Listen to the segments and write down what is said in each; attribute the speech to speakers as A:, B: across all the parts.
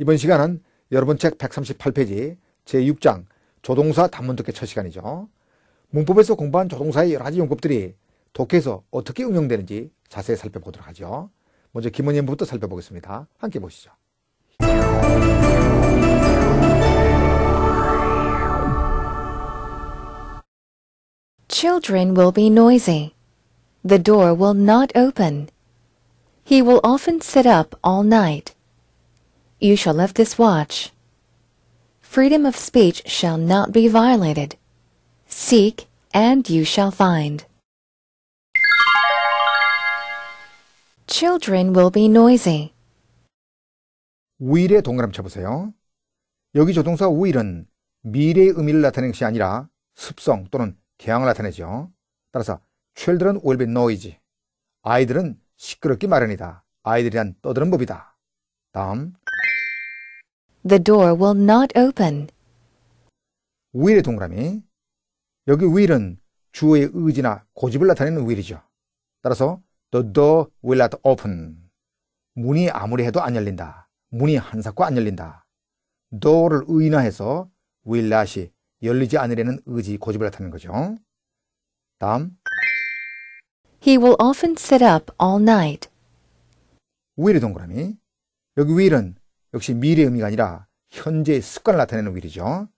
A: 이번 시간은 여러분 책 138페이지 제6장 조동사 단문독해 첫 시간이죠. 문법에서 공부한 조동사의 여러 가지 용법들이 독해에서 어떻게 응용되는지 자세히 살펴보도록 하죠. 먼저 기본예문부터 살펴보겠습니다. 함께 보시죠.
B: Children will be noisy. The door will not open. He will often sit up all night. You shall have this watch. Freedom of speech shall not be violated. Seek, and you shall find. Children will be noisy.
A: will의 동그라미 쳐보세요. 여기 조동사 will은 미래의 의미를 나타내는 것이 아니라 습성 또는 개항을 나타내죠. 따라서 children will be noisy. 아이들은 시끄럽기 마련이다. 아이들이란 떠드는 법이다. 다음
B: The door will not open.
A: will의 동그라미. 여기 will은 주어의 의지나 고집을 나타내는 will이죠. 따라서 the door will not open. 문이 아무리 해도 안 열린다. 문이 한사코 안 열린다. door를 의인화해서 will not이 열리지 않으려는 의지, 고집을 나타내는 거죠. 다음. He will often
B: sit up all night.
A: will의 동그라미. 여기 will은 역시 미래의 의미가 아니라 현재의 습관을 나타내는 윌이죠.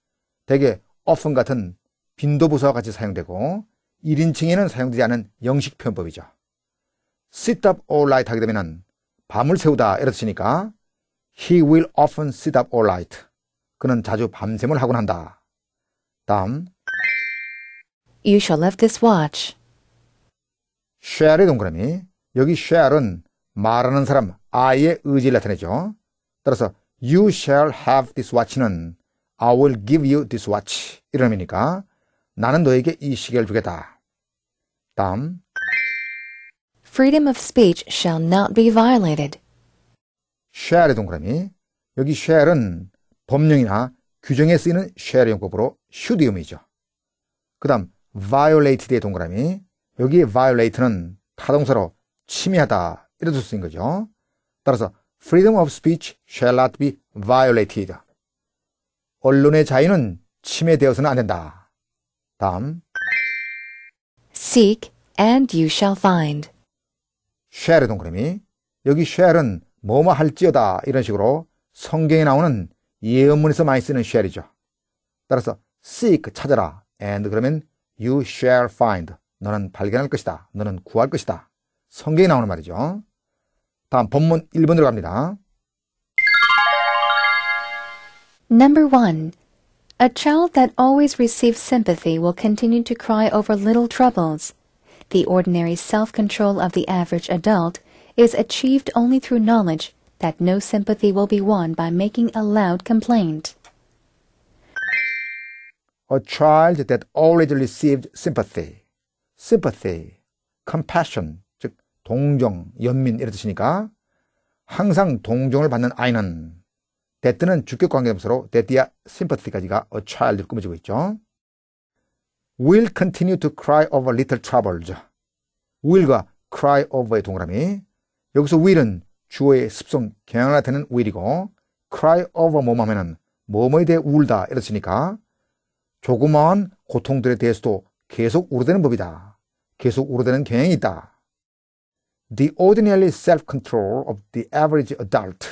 A: 대개 often 같은 빈도부사와 같이 사용되고 1인칭에는 사용되지 않은 영식 표현법이죠. sit up all night 하게 되면 밤을 새우다 이렇 뜻이니까 he will often sit up all night 그는 자주 밤샘을 하곤 한다. 다음 You shall have this watch. 쉐알의 동그라미 여기 쉐알은 말하는 사람 아이의 의지를 나타내죠. 따라서 you shall have this watch는 I will give you this watch 이런 의미니까 나는 너에게 이 시계를 주겠다. 다음
B: Freedom of speech shall not be violated.
A: shall의 동그라미 여기 shall은 법령이나 규정에 쓰이는 shell 용법으로 should 의미죠. 그 다음 violated의 동그라미 여기 violate는 타동사로 침해하다 이런 뜻 쓰인 거죠. 따라서 freedom of speech shall not be violated. 언론의 자유는 침해되어서는 안 된다. 다음. seek and you shall find. shall 동그라미. 여기 shall은 뭐뭐 할지어다 이런 식으로 성경에 나오는 예언문에서 많이 쓰는 shall이죠. 따라서 seek 찾아라 and 그러면 you shall find 너는 발견할 것이다. 너는 구할 것이다. 성경에 나오는 말이죠. 다음 본문 1번으로 갑니다.
B: Number 1. A child that always receives sympathy will continue to cry over little troubles. The ordinary self-control of the average adult is achieved only through knowledge that no sympathy will be won by making a loud complaint.
A: A child that always received sympathy, sympathy, compassion, 동정, 연민 이런 뜻이니까 항상 동정을 받는 아이는 대뜨는 주격 관계명사로 대뜨야 심퍼티까지가 a child로 꾸며지고 있죠. will continue to cry over little troubles. will과 cry over의 동그라미. 여기서 will은 주어의 습성 경향을나타내는 will이고 cry over 뭐뭐 하면은 뭐뭐에 대해 울다 이렇으니까 조그마한 고통들에 대해서도 계속 우러대는 법이다. 계속 우러대는 경향이 있다. The ordinary self-control of the average adult.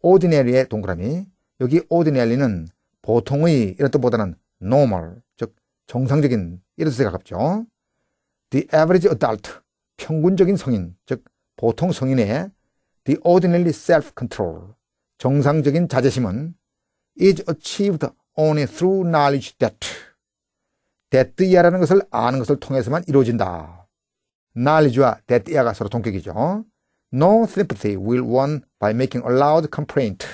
A: ordinary의 동그라미. 여기 ordinary는 보통의 이런 뜻보다는 normal, 즉 정상적인 이런 뜻에 가깝죠. The average adult, 평균적인 성인, 즉 보통 성인의 the ordinary self-control, 정상적인 자제심은 is achieved only through knowledge that, t h a t 이하라는 것을 아는 것을 통해서만 이루어진다. knowledge와 that이야가 서로 동격이죠. No sympathy will won by making a loud complaint.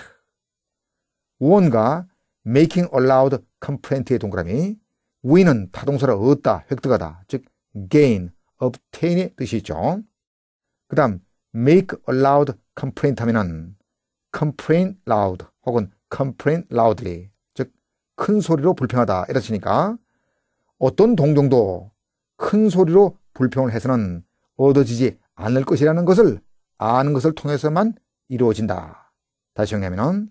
A: won과 making a loud complaint의 동그라미 win은 타동사로 얻다, 획득하다, 즉 gain, obtain의 뜻이 있죠. 그 다음 make a loud complaint 하면은 complain loud 혹은 complain loudly 즉 큰 소리로 불평하다 이렇으니까 어떤 동정도 큰 소리로 불평을 해서는 얻어지지 않을 것이라는 것을 아는 것을 통해서만 이루어진다. 다시 정리하면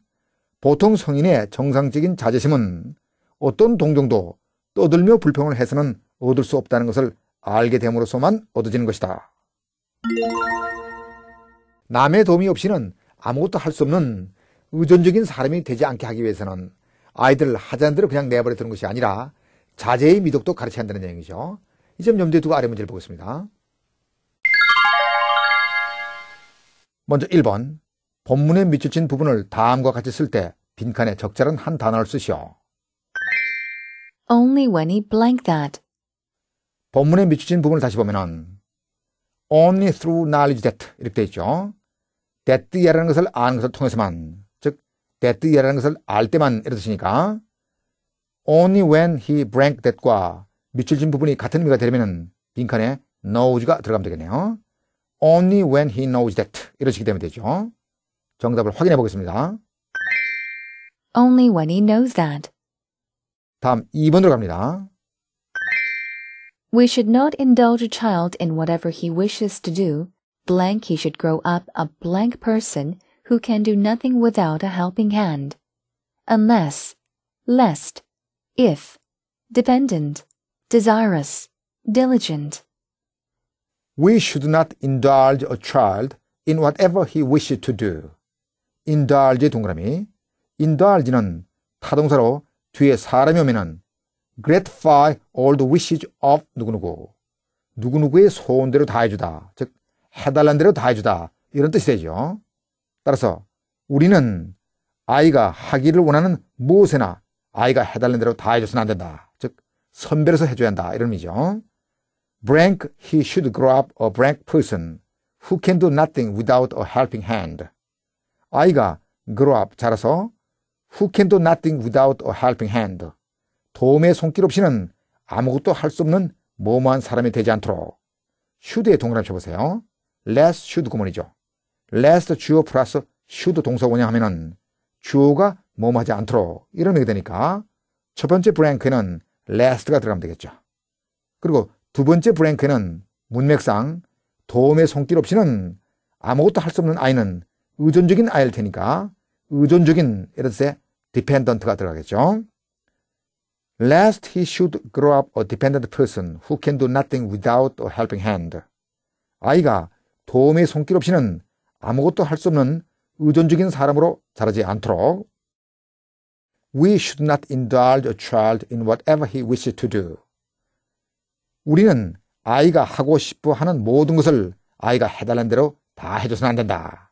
A: 보통 성인의 정상적인 자제심은 어떤 동정도 떠들며 불평을 해서는 얻을 수 없다는 것을 알게 됨으로써만 얻어지는 것이다. 남의 도움이 없이는 아무것도 할 수 없는 의존적인 사람이 되지 않게 하기 위해서는 아이들을 하자는 대로 그냥 내버려 두는 것이 아니라 자제의 미덕도 가르쳐야 한다는 얘기죠. 이점 염두에 두고 아래 문제를 보겠습니다. 먼저 1번 본문에 미쳐진 부분을 다음과 같이 쓸 때 빈칸에 적절한 한 단어를 쓰시오.
B: Only when he blank that.
A: 본문에 미쳐진 부분을 다시 보면은 only through knowledge that 이렇게 돼 있죠. that이라는 것을 아는 것을 통해서만 즉 that이라는 것을 알 때만 이렇듯이니까 only when he blank that과 밑줄진 부분이 같은 의미가 되려면 빈칸에 knows가 들어가면 되겠네요. only when he knows that 이런 식이 되면 되죠. 정답을 확인해 보겠습니다.
B: only when he knows that
A: 다음 2번으로 갑니다.
B: We should not indulge a child in whatever he wishes to do. Blank he should grow up a blank person who can do nothing without a helping hand. Unless, lest, if, dependent. desirous, diligent.
A: We should not indulge a child in whatever he wishes to do. indulge 동그라미. indulge는 타동사로 뒤에 사람이 오면은 gratify all the wishes of 누구누구. 누구누구의 소원대로 다 해주다. 즉, 해달란 대로 다 해주다. 이런 뜻이 되죠. 따라서 우리는 아이가 하기를 원하는 무엇이나 아이가 해달란 대로 다 해줘서는 안 된다. 선별해서 해줘야 한다. 이런 의미죠. Brank, he should grow up a brank person who can do nothing without a helping hand. 아이가 grow up, 자라서 who can do nothing without a helping hand. 도움의 손길 없이는 아무것도 할 수 없는 모모한 사람이 되지 않도록. should에 동그라미 쳐보세요. less should 구문이죠. less 주어 플러스 should 동사 원형 하면은 주어가 뭐뭐하지 않도록 이런 의미가 되니까 첫 번째 브랭크는 last가 들어가면 되겠죠. 그리고 두 번째 브랭크는 문맥상 도움의 손길 없이는 아무것도 할 수 없는 아이는 의존적인 아이일 테니까 의존적인 이런 뜻의 dependent가 들어가겠죠. Lest he should grow up a dependent person who can do nothing without a helping hand. 아이가 도움의 손길 없이는 아무것도 할 수 없는 의존적인 사람으로 자라지 않도록 We should not indulge a child in whatever he wishes to do. 우리는 아이가 하고 싶어 하는 모든 것을 아이가 해달라는 대로 다 해줘서는 안 된다.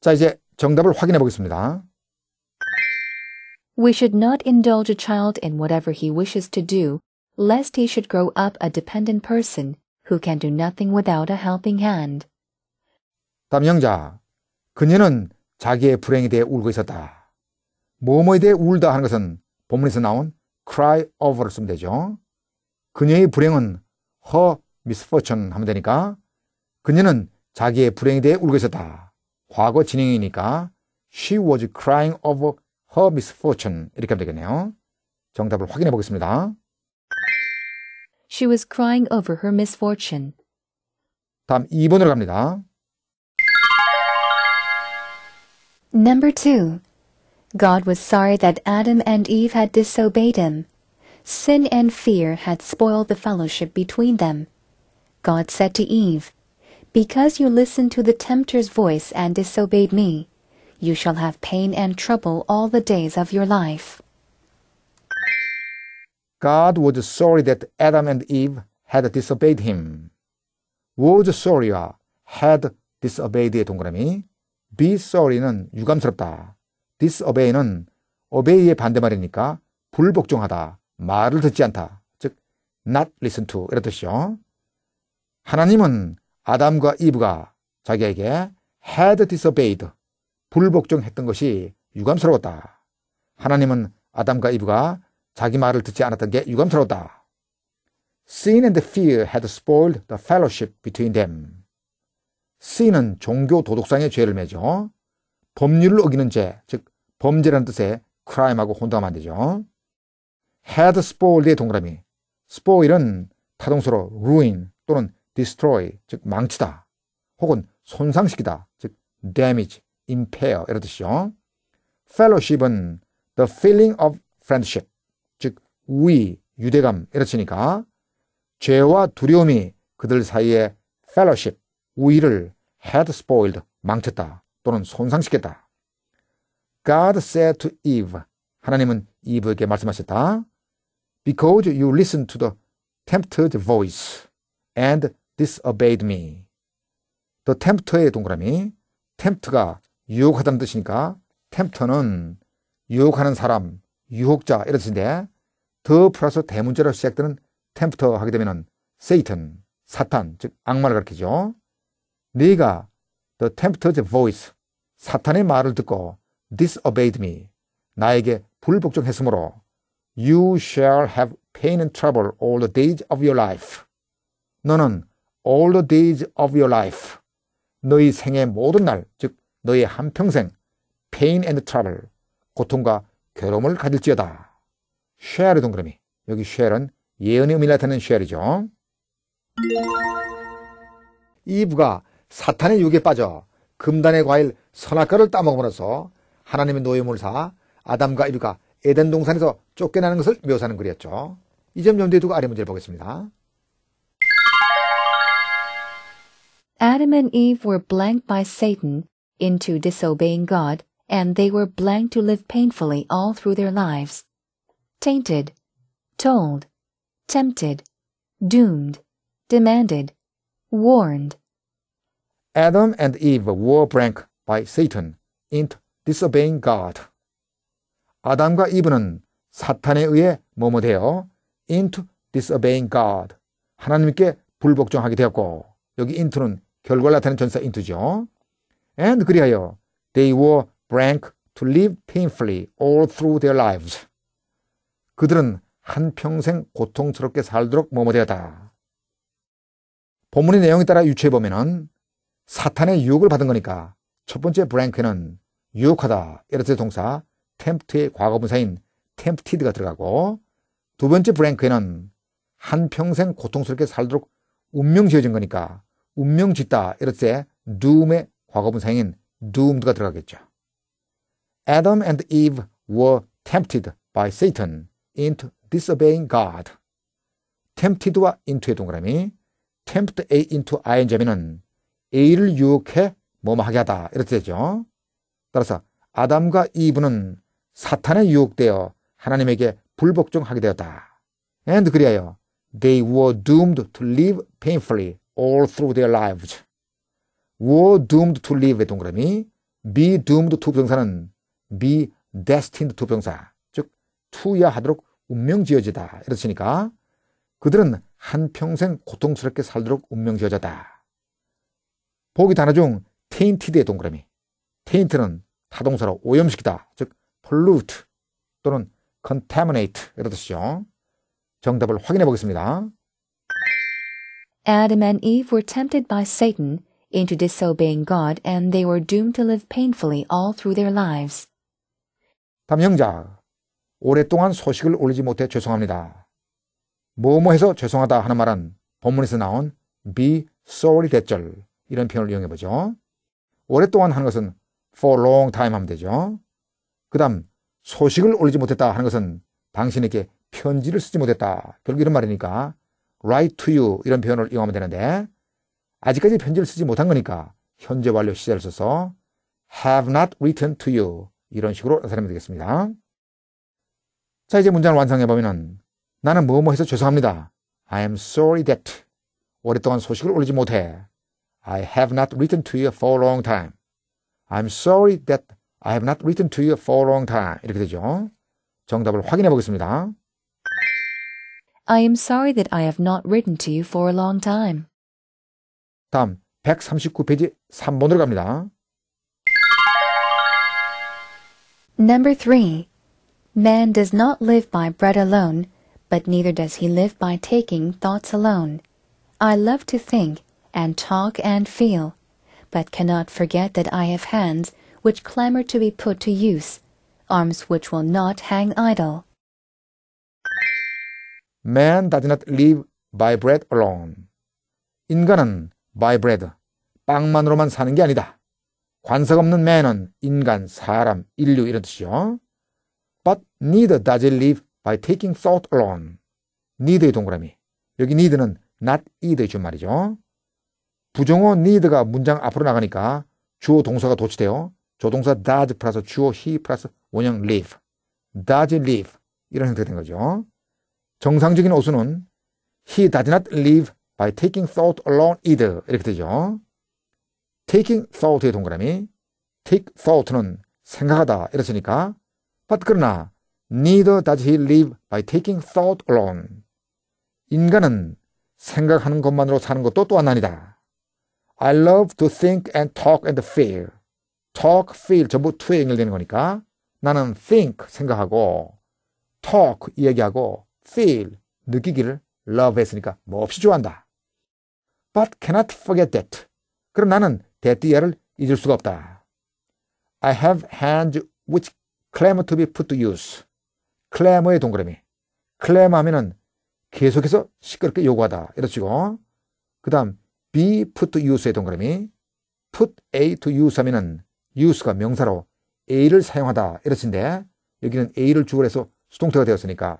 A: 자, 이제 정답을 확인해 보겠습니다.
B: We should not indulge a child in whatever he wishes to do, lest he should grow up a dependent person who can do nothing without a helping hand.
A: 담영자, 그녀는 자기의 불행에 대해 울고 있었다. 뭐뭐에 대해 울다 하는 것은 본문에서 나온 cry over를 쓰면 되죠. 그녀의 불행은 her misfortune 하면 되니까 그녀는 자기의 불행에 대해 울고 있었다. 과거 진행이니까 she was crying over her misfortune 이렇게 하면 되겠네요. 정답을 확인해 보겠습니다.
B: She was crying over her misfortune.
A: 다음 2번으로 갑니다.
B: Number 2. God was sorry that Adam and Eve had disobeyed him. Sin and fear had spoiled the fellowship between them. God said to Eve, Because you listened to the tempter's voice and disobeyed me, you shall have pain and trouble all the days of your life.
A: God was sorry that Adam and Eve had disobeyed him. was sorry와 had disobeyed의 동그라미 be sorry는 유감스럽다. disobey는 obey의 반대말이니까 불복종하다, 말을 듣지 않다, 즉 not listen to 이런 뜻이요. 하나님은 아담과 이브가 자기에게 had disobeyed, 불복종했던 것이 유감스러웠다. 하나님은 아담과 이브가 자기 말을 듣지 않았던 게 유감스러웠다. Sin and fear had spoiled the fellowship between them. Sin은 종교 도덕상의 죄를 매죠. 법률을 어기는 죄, 즉 범죄라는 뜻의 crime하고 혼동하면 안 되죠. had e spoiled의 동그라미. spoil은 타동수로 ruin 또는 destroy, 즉 망치다. 혹은 손상시키다, 즉 damage, impair 이런 뜻이죠. fellowship은 the feeling of friendship, 즉 우위, 유대감 이런 뜻이니까 죄와 두려움이 그들 사이에 fellowship, 우위를 had e spoiled, 망쳤다 또는 손상시켰다. God said to Eve. 하나님은 이브에게 말씀하셨다. Because you listened to the tempter's voice and disobeyed me. The tempter의 동그라미. tempt가 유혹하다는 뜻이니까 tempter는 유혹하는 사람, 유혹자 이런 뜻인데 더 플러스 대문자로 시작되는 tempter 하게 되면은 세이튼, 사탄, 즉 악마를 가르키죠 네가 the tempter's voice, 사탄의 말을 듣고 disobeyed me. 나에게 불복종했으므로 you shall have pain and trouble all the days of your life. 너는 all the days of your life. 너의 생애 모든 날, 즉 너의 한평생 pain and trouble, 고통과 괴로움을 가질지어다. share 동그라미. 여기 share은 예언의 의미를 나타내는 share이죠. 이브가 사탄의 유혹에 빠져 금단의 과일 선악과를 따먹음으로써 하나님의 노예물 사 아담과 이루가 에덴 동산에서 쫓겨나는 것을 묘사하는 글이었죠. 염두에 두고 아래 문제를 보겠습니다.
B: Adam and Eve were blanked by Satan into disobeying God, and they were blanked to live painfully all through their lives. Tainted, told, tempted, doomed, demanded, warned.
A: Adam and Eve were blanked by Satan into disobeying God. 아담과 이브는 사탄에 의해 뭐뭐되어 into disobeying God. 하나님께 불복종하게 되었고 여기 into는 결과를 나타내는 전사 into죠. And 그리하여 they were blank to live painfully all through their lives. 그들은 한평생 고통스럽게 살도록 뭐뭐되었다. 본문의 내용에 따라 유추해보면 은 사탄의 유혹을 받은 거니까 첫 번째 브랭크는 유혹하다. 이렇듯 동사 tempt의 과거분사인 tempted가 들어가고 두 번째 브랭크에는 한평생 고통스럽게 살도록 운명 지어진 거니까 운명 짓다. 이렇듯 doom의 과거분사인 doomed가 들어가겠죠. Adam and Eve were tempted by Satan into disobeying God. tempted와 into의 동그라미 tempt A into I n 자면은 A를 유혹해 뭐뭐 하게 하다 이렇게 되죠. 따라서 아담과 이브는 사탄에 유혹되어 하나님에게 불복종하게 되었다. And 그리하여 they were doomed to live painfully all through their lives. were doomed to live의 동그라미 be doomed to 병사는 be destined to 병사 즉 투야하도록 운명지어지다 이렇으니까 그들은 한평생 고통스럽게 살도록 운명지어졌다. 보기 단어 중 tainted의 동그라미 taint는 타동사로 오염시키다, 즉 pollute 또는 contaminate 이런 뜻이죠. 정답을 확인해 보겠습니다.
B: Adam and Eve were tempted by Satan into disobeying God and they were doomed to live painfully all through their lives.
A: 담영자, 오랫동안 소식을 올리지 못해 죄송합니다. 뭐뭐해서 죄송하다 하는 말은 본문에서 나온 be sorry 대절 이런 표현을 이용해 보죠. 오랫동안 하는 것은 for long time 하면 되죠. 그 다음 소식을 올리지 못했다 하는 것은 당신에게 편지를 쓰지 못했다. 결국 이런 말이니까 write to you 이런 표현을 이용하면 되는데 아직까지 편지를 쓰지 못한 거니까 현재 완료 시제를 써서 have not written to you 이런 식으로 나타내면 되겠습니다. 자 이제 문장을 완성해보면 나는 뭐 뭐 해서 죄송합니다. I am sorry that 오랫동안 소식을 올리지 못해. I have not written to you for a long time. I'm sorry that I have not written to you for a long time. 이렇게 되죠. 정답을 확인해 보겠습니다.
B: I am sorry that I have not written to you for a long time.
A: 다음 139페이지 3번으로 갑니다.
B: Number 3. Man does not live by bread alone, but neither does he live by taking thoughts alone. I love to think and talk and feel but cannot forget that I have hands which clamor to be put to use, arms which will not hang idle.
A: Man does not live by bread alone. 인간은 by bread, 빵만으로만 사는 게 아니다. 관석 없는 man은 인간, 사람, 인류 이런 뜻이요. But neither does it live by taking thought alone. need의 동그라미. 여기 need는 not either 준 말이죠. 부정어 need가 문장 앞으로 나가니까 주어 동사가 도치돼요. 조동사 does 플러스 주어 he 플러스 원형 live. does live. 이런 형태가 된 거죠. 정상적인 어수는 he does not live by taking thought alone either. 이렇게 되죠. taking thought의 동그라미. take thought는 생각하다. 이랬으니까. but 그러나 neither does he live by taking thought alone. 인간은 생각하는 것만으로 사는 것도 또한 아니다. I love to think and talk and feel. talk, feel 전부 to에 연결되는 거니까 나는 think 생각하고 talk 이야기하고 feel 느끼기를 love 했으니까 몹시 좋아한다. But cannot forget that. 그럼 나는 that를 잊을 수가 없다. I have hands which clam i to be put to use. clam의 동그라미. clam 하면은 계속해서 시끄럽게 요구하다. 이러시고. 그 다음, be put to use의 동그라미 put A to use 하면은 use가 명사로 A를 사용하다 이렇인데 여기는 A를 주어로 해서 수동태가 되었으니까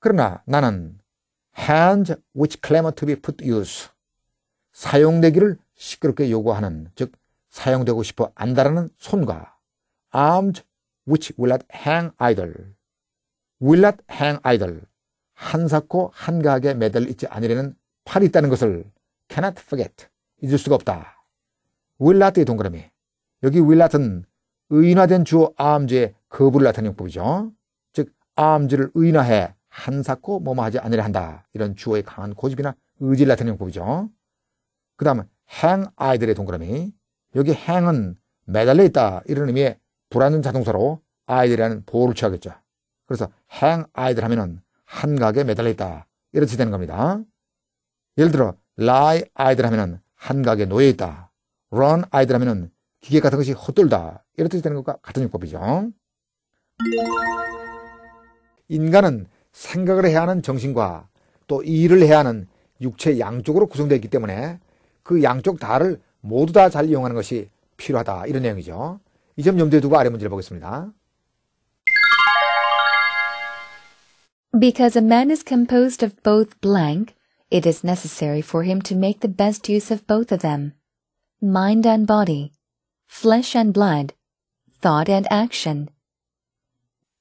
A: 그러나 나는 hands which claim to be put to use 사용되기를 시끄럽게 요구하는 즉 사용되고 싶어 안다라는 손과 arms which will not hang idle will not hang idle 한사코 한가하게 매달리지 않으려는 팔이 있다는 것을 cannot forget. 잊을 수가 없다. will 윌라트의 동그라미. 여기 will 윌라트는 의인화된 주어 암지의 거부를 나타낸 용법이죠. 즉, 암지를 의인화해 한사코 뭐뭐 하지 않으려 한다. 이런 주어의 강한 고집이나 의지를 나타낸 용법이죠. 그 다음, 행 아이들의 동그라미. 여기 행은 매달려 있다. 이런 의미의 불안한 자동사로 아이들이라는 보호를 취하겠죠. 그래서 행 아이들 하면은 한각에 매달려 있다. 이렇게 되는 겁니다. 예를 들어 lie 아이들 하면은 한각에 놓여 있다. run 아이들 하면은 기계 같은 것이 헛돌다. 이런 뜻이 되는 것과 같은 용법이죠. 인간은 생각을 해야 하는 정신과 또 일을 해야 하는 육체 양쪽으로 구성되어 있기 때문에 그 양쪽 다를 모두 다 잘 이용하는 것이 필요하다. 이런 내용이죠. 이 점 염두에 두고 아래 문제를 보겠습니다.
B: Because a man is composed of both blank It is necessary for him to make the best use of both of them mind and body, flesh and blood, thought and action.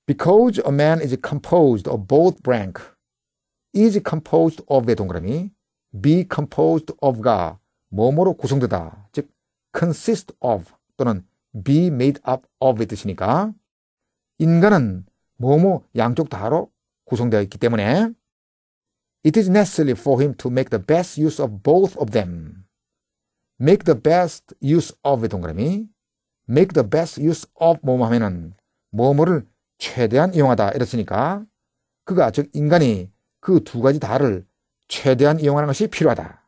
A: Because a man is composed of both branch, is composed of 동그라미, be composed of가 뭐뭐로 구성되다, 즉 consist of 또는 be made up of의 뜻이니까 인간은 뭐뭐 양쪽 다로 구성되어 있기 때문에 It is necessary for him to make the best use of both of them. make the best use of 동그라미 make the best use of 뭐뭐 하면은 뭐뭐를 최대한 이용하다 이랬으니까 그가 즉 인간이 그 두 가지 다를 최대한 이용하는 것이 필요하다.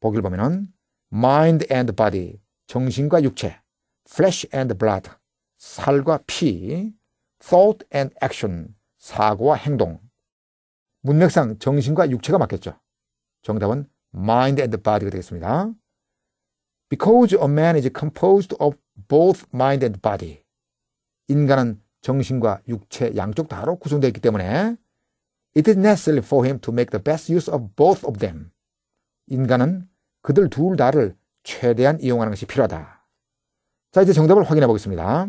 A: 보기를 보면은 mind and body 정신과 육체 flesh and blood 살과 피 thought and action 사고와 행동 문맥상 정신과 육체가 맞겠죠. 정답은 mind and body가 되겠습니다. Because a man is composed of both mind and body. 인간은 정신과 육체 양쪽 다로 구성되어 있기 때문에 It is necessary for him to make the best use of both of them. 인간은 그들 둘 다를 최대한 이용하는 것이 필요하다. 자, 이제 정답을 확인해 보겠습니다.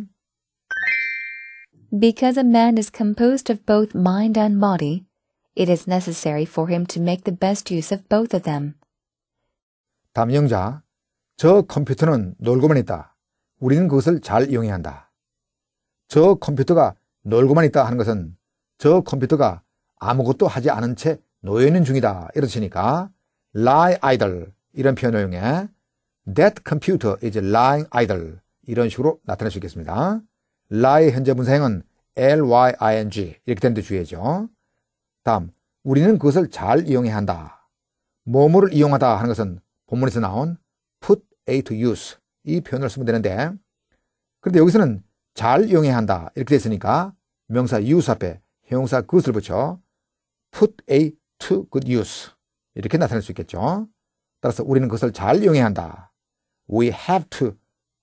B: Because a man is composed of both mind and body, it is necessary for him to make the best use of both of them.
A: 담영자, 저 컴퓨터는 놀고만 있다. 우리는 그것을 잘 이용해야 한다. 저 컴퓨터가 놀고만 있다 하는 것은 저 컴퓨터가 아무것도 하지 않은 채 놓여있는 중이다. 이러시니까 lie idle 이런 표현을 이용해 that computer is lying idle 이런 식으로 나타낼 수 있겠습니다. lie 현재 문사형은 lying 이렇게 되는데 주의해죠. 다음, 우리는 그것을 잘 이용해야 한다. 뭐뭐를 이용하다 하는 것은 본문에서 나온 put A to use 이 표현을 쓰면 되는데 그런데 여기서는 잘 이용해야 한다 이렇게 돼 있으니까 명사 use 앞에 형용사 그것을 붙여 put A to good use 이렇게 나타낼 수 있겠죠. 따라서 우리는 그것을 잘 이용해야 한다. We have to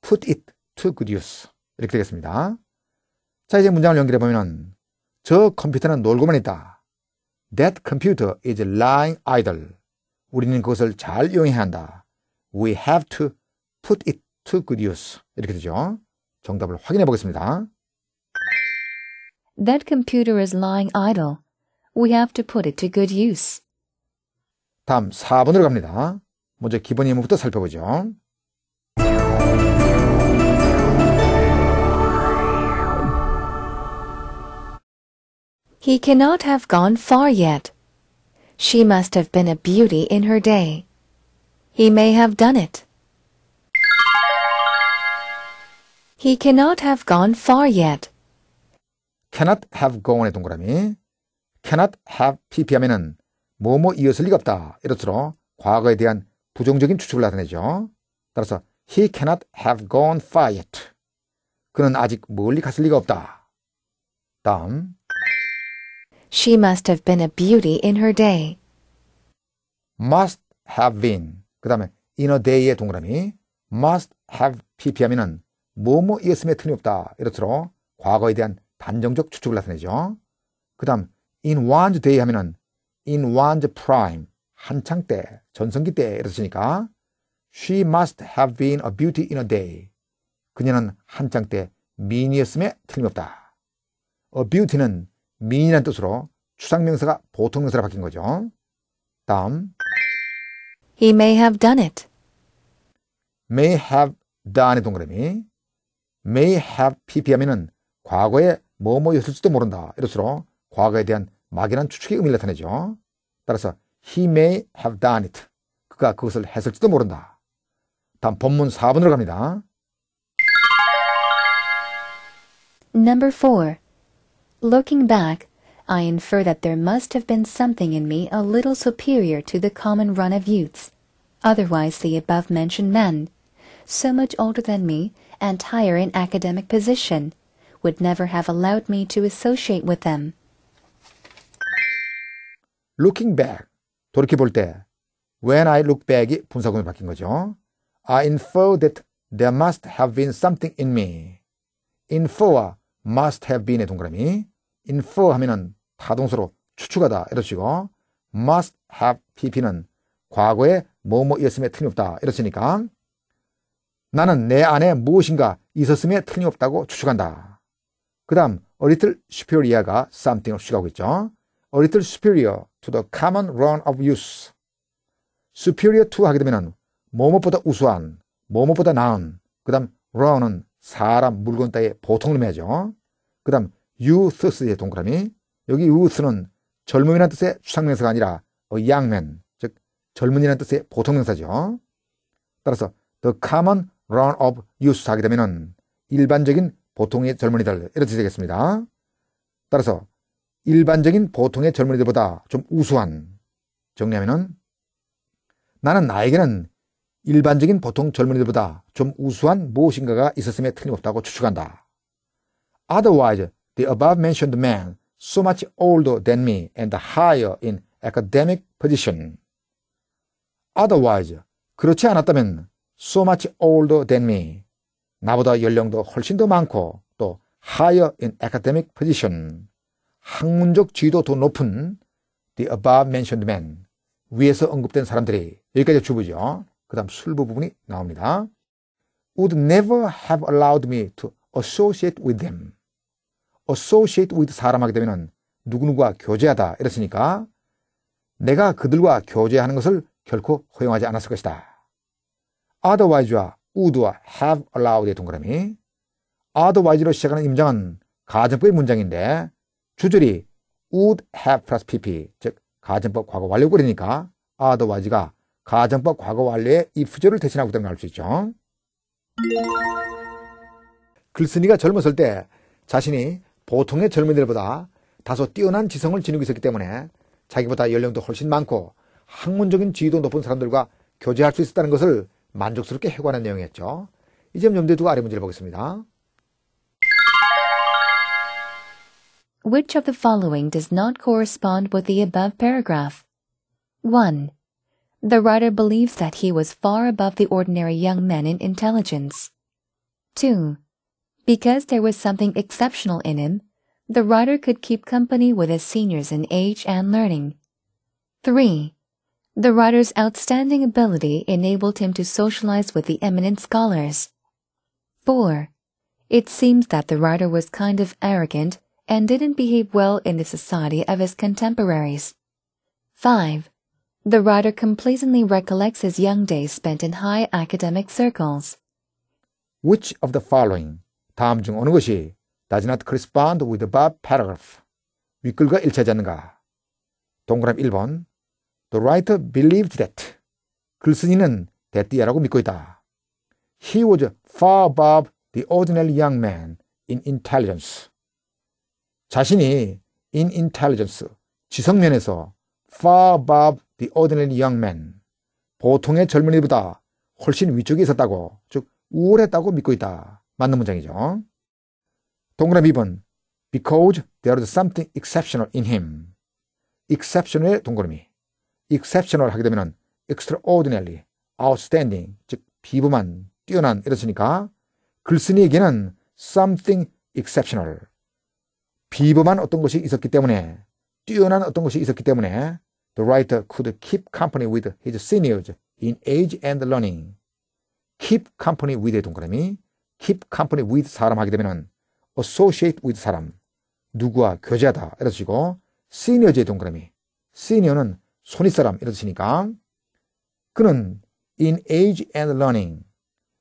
A: put it to good use 이렇게 되겠습니다. 자 이제 문장을 연결해 보면 저 컴퓨터는 놀고만 있다. That computer is lying idle. 우리는 그것을 잘 이용해야 한다. We have to put it to good use. 이렇게 되죠. 정답을 확인해 보겠습니다.
B: That computer is lying idle. We have to put it to good use.
A: 다음 4번으로 갑니다. 먼저 기본 예문부터 살펴보죠.
B: He cannot have gone far yet. She must have been a beauty in her day. He may have done it. He cannot have gone far yet.
A: cannot have gone의 동그라미 cannot have 하면은 뭐뭐 이었을 리가 없다. 이렇으로 과거에 대한 부정적인 추측을 나타내죠. 따라서 he cannot have gone far yet. 그는 아직 멀리 갔을 리가 없다. 다음 She
B: must have been a beauty in her day.
A: must have been. 그 다음에 in a day의 동그라미. must have pp하면은 뭐뭐이었음에 틀림없다. 이렇도록 과거에 대한 단정적 추측을 나타내죠. 그 다음 in one's day 하면은 in one's prime. 한창 때, 전성기 때 이렇으니까 she must have been a beauty in a day. 그녀는 한창 때 미인이었음에 틀림없다. a beauty는 미인이는 뜻으로 추상명사가 보통명사로 바뀐 거죠. 다음 He may have done it. may have d o n e 동그라미 may have p p 하면 과거에 뭐뭐였을지도 모른다. 이로써 과거에 대한 막연한 추측의 의미를 나타내죠. 따라서 he may have done it. 그가 그것을 했을지도 모른다. 다음 본문 4번으로 갑니다.
B: Number 4 Looking back, I infer that there must have been something in me a little superior to the common run of youths, otherwise the above-mentioned men, so much older than me and higher in academic position, would never have allowed me to associate with them.
A: Looking back, 돌이켜볼 때, when I look back, 분사구문이 바뀐 거죠. I infer that there must have been something in me. Infer must have been의 동그라미. infer 하면은 타동수로 추측하다 이러시고 must have pp는 과거에 뭐뭐이음에 틀림없다 이러시니까 나는 내 안에 무엇인가 있었음에 틀림없다고 추측한다. 그 다음 a little superior가 something을 추측하고 있죠. a little superior to the common run of use. superior to 하게 되면 뭐뭐보다 우수한, 뭐뭐보다 나은, 그 다음 run은 사람, 물건 따위 보통의미하죠그 다음 유스스의 동그라미 여기 유스는 젊음이라는 뜻의 추상명사가 아니라 어, 양맨 즉 젊은이라는 뜻의 보통명사죠. 따라서 the common run of youth 하게 되면 일반적인 보통의 젊은이들 이렇게 되겠습니다. 따라서 일반적인 보통의 젊은이들보다 좀 우수한 정리하면 나는 나에게는 일반적인 보통 젊은이들보다 좀 우수한 무엇인가가 있었음에 틀림없다고 추측한다. Otherwise, the above mentioned man, so much older than me and higher in academic position. Otherwise, 그렇지 않았다면 so much older than me. 나보다 연령도 훨씬 더 많고 또 higher in academic position. 학문적 지위도 더 높은 the above mentioned man. 위에서 언급된 사람들이 여기까지 주부죠. 그 다음 술부 부분이 나옵니다. would never have allowed me to associate with them. associate with 사람 하게 되면 누구누구와 교제하다 이랬으니까 내가 그들과 교제하는 것을 결코 허용하지 않았을 것이다. otherwise와 would와 have allowed의 동그라미 otherwise로 시작하는 임장은 가정법의 문장인데 주절이 would have 플러스 pp 즉 가정법 과거 완료구리니까 otherwise가 가정법 과거 완료의 if절을 대신하고 있다는 걸알수 있죠. 글쓴이가 젊었을 때 자신이 보통의 젊은이들보다 다소 뛰어난 지성을 지니고 있었기 때문에 자기보다 연령도 훨씬 많고 학문적인 지위도 높은 사람들과 교제할 수 있었다는 것을 만족스럽게 해고하는 내용이었죠. 이점 염두에 두고 아래 문제를 보겠습니다.
B: Which of the following does not correspond with the above paragraph? 1. The writer believes that he was far above the ordinary young men in intelligence. 2. Because there was something exceptional in him, the writer could keep company with his seniors in age and learning. 3. The writer's outstanding ability enabled him to socialize with the eminent scholars. 4. It seems that the writer was kind of arrogant and didn't behave well in the society of his contemporaries. 5. The writer complacently recollects his young days spent in high academic circles.
A: Which of the following 다음 중 어느 것이 does not correspond with the above paragraph. 윗글과 일치하지 않는가? 동그라미 1번. The writer believed that. 글쓴이는 대띠야라고 믿고 있다. He was far above the ordinary young man in intelligence. 자신이 in intelligence, 지성면에서 far above the ordinary young man, 보통의 젊은이보다 훨씬 위쪽에 있었다고, 즉 우월했다고 믿고 있다. 맞는 문장이죠. 동그라미 2번. Because there is something exceptional in him. exceptional의 동그라미. exceptional 하게 되면 e x t r a o r d i n a r y outstanding, 즉 비범한, 뛰어난 이랬으니까 글쓴이에게는 something exceptional, 비범한 어떤 것이 있었기 때문에 뛰어난 어떤 것이 있었기 때문에 the writer could keep company with his seniors in age and learning. keep company with의 동그라미 keep company with 사람 하게 되면은 associate with 사람 누구와 교제하다 이런 뜻이고 senior제 동그라미 senior는 손윗사람 이런 뜻이니까 그는 in age and learning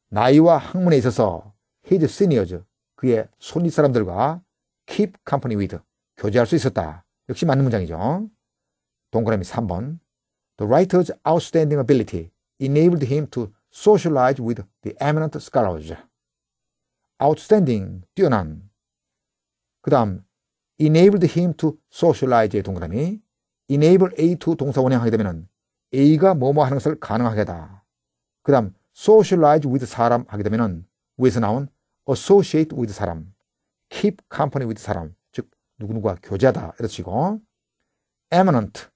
A: 나이와 학문에 있어서 his seniors 그의 손윗사람들과 keep company with 교제할 수 있었다 역시 맞는 문장이죠 동그라미 3번 The writer's outstanding ability enabled him to socialize with the eminent scholars outstanding, 뛰어난. 그 다음, enabled him to socialize의 동그라미. enable A to 동사 원형하게 되면은 A가 뭐뭐 하는 것을 가능하게 하다. 그 다음, socialize with 사람 하게 되면은 위에서 나온 associate with 사람, keep company with 사람, 즉, 누구누구와 교제하다. 이렇 치고, eminent,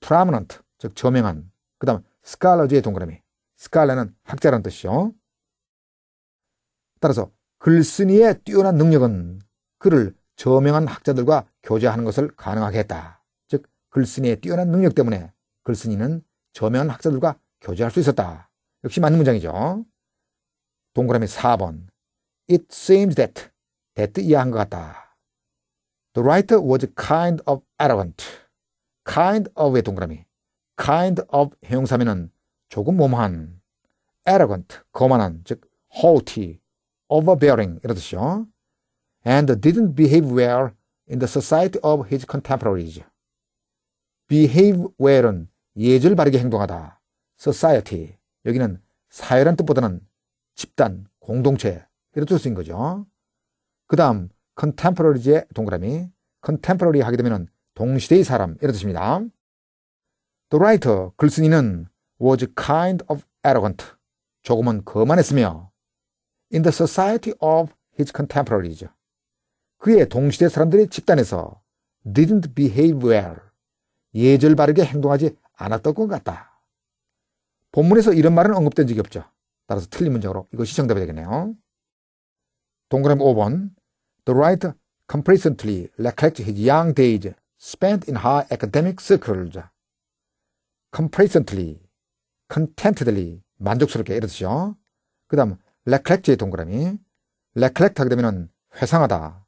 A: prominent, 즉, 저명한. 그 다음, scholar의 동그라미. scholar는 학자라는 뜻이죠. 따라서 글쓴이의 뛰어난 능력은 그를 저명한 학자들과 교제하는 것을 가능하게 했다. 즉 글쓴이의 뛰어난 능력 때문에 글쓴이는 저명한 학자들과 교제할 수 있었다. 역시 맞는 문장이죠. 동그라미 4번 It seems that that 이해한 것 같다. The writer was kind of arrogant. kind of의 동그라미 kind of 형사면은 조금 모모한 arrogant, 거만한, 즉 haughty, overbearing 이런 뜻이죠. and didn't behave well in the society of his contemporaries. behave well은 예절 바르게 행동하다. society 여기는 사회란 뜻보다는 집단, 공동체 이런 뜻인 거죠. 그 다음 contemporary의 동그라미 contemporary 하게 되면 동시대의 사람 이런 뜻입니다. The writer 글쓴이는 was kind of arrogant 조금은 거만했으며 in the society of his contemporaries. 그의 동시대 사람들의 집단에서 didn't behave well. 예절 바르게 행동하지 않았던 것 같다. 본문에서 이런 말은 언급된 적이 없죠. 따라서 틀린 문장으로 이것이 정답이 되겠네요. 동그라미 5번 The writer complacently recollects his young days spent in high academic circles. complacently, contentedly, 만족스럽게 이렇듯이요. 그 다음 레클렉트의 동그라미. 레클렉트 하게 되면 회상하다.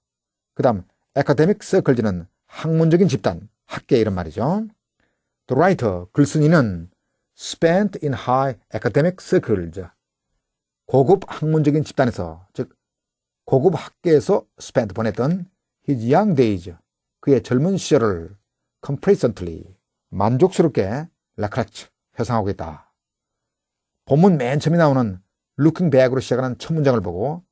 A: 그 다음 에카데믹 서클즈는 학문적인 집단, 학계 이런 말이죠. The writer, 글쓴이는 spent in high academic circles. 고급 학문적인 집단에서, 즉 고급 학계에서 spent 보냈던 his young days, 그의 젊은 시절을 complacently, 만족스럽게 l c o 레클렉트 회상하고 있다. 본문 맨 처음에 나오는 looking back으로 시작하는 첫 문장을 보고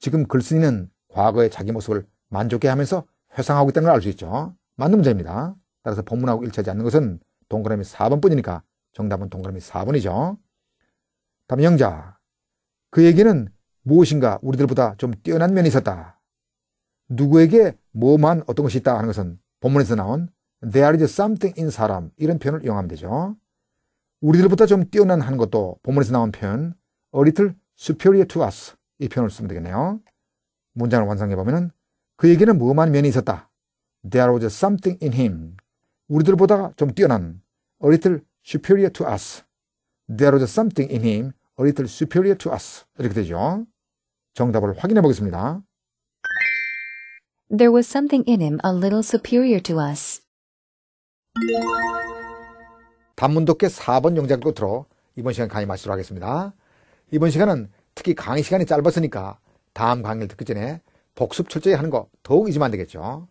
A: 지금 글쓴이는 과거의 자기 모습을 만족해하면서 회상하고 있다는 걸 알 수 있죠. 맞는 문제입니다. 따라서 본문하고 일치하지 않는 것은 동그라미 4번뿐이니까 정답은 동그라미 4번이죠. 다음 영자. 그얘기는 무엇인가 우리들보다 좀 뛰어난 면이 있었다. 누구에게 뭐만 어떤 것이 있다 하는 것은 본문에서 나온 there is something in 사람 이런 표현을 이용하면 되죠. 우리들보다 좀 뛰어난 하는 것도 본문에서 나온 표현 a little superior to us 이 표현을 쓰면 되겠네요. 문장을 완성해보면 그에게는 무험한 면이 있었다. There was something in him. 우리들보다 좀 뛰어난 a little superior to us. There was something in him a little superior to us. 이렇게 되죠. 정답을 확인해 보겠습니다.
B: There was something in him a little superior to us.
A: 단문 독해 4번 영장 읽고 들어 이번 시간 강의 마치도록 하겠습니다. 이번 시간은 특히 강의 시간이 짧았으니까 다음 강의를 듣기 전에 복습 철저히 하는 거 더욱 잊으면 안 되겠죠.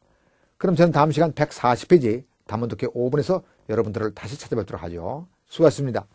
A: 그럼 저는 다음 시간 140페이지 담문독해 5분에서 여러분들을 다시 찾아뵙도록 하죠. 수고하셨습니다.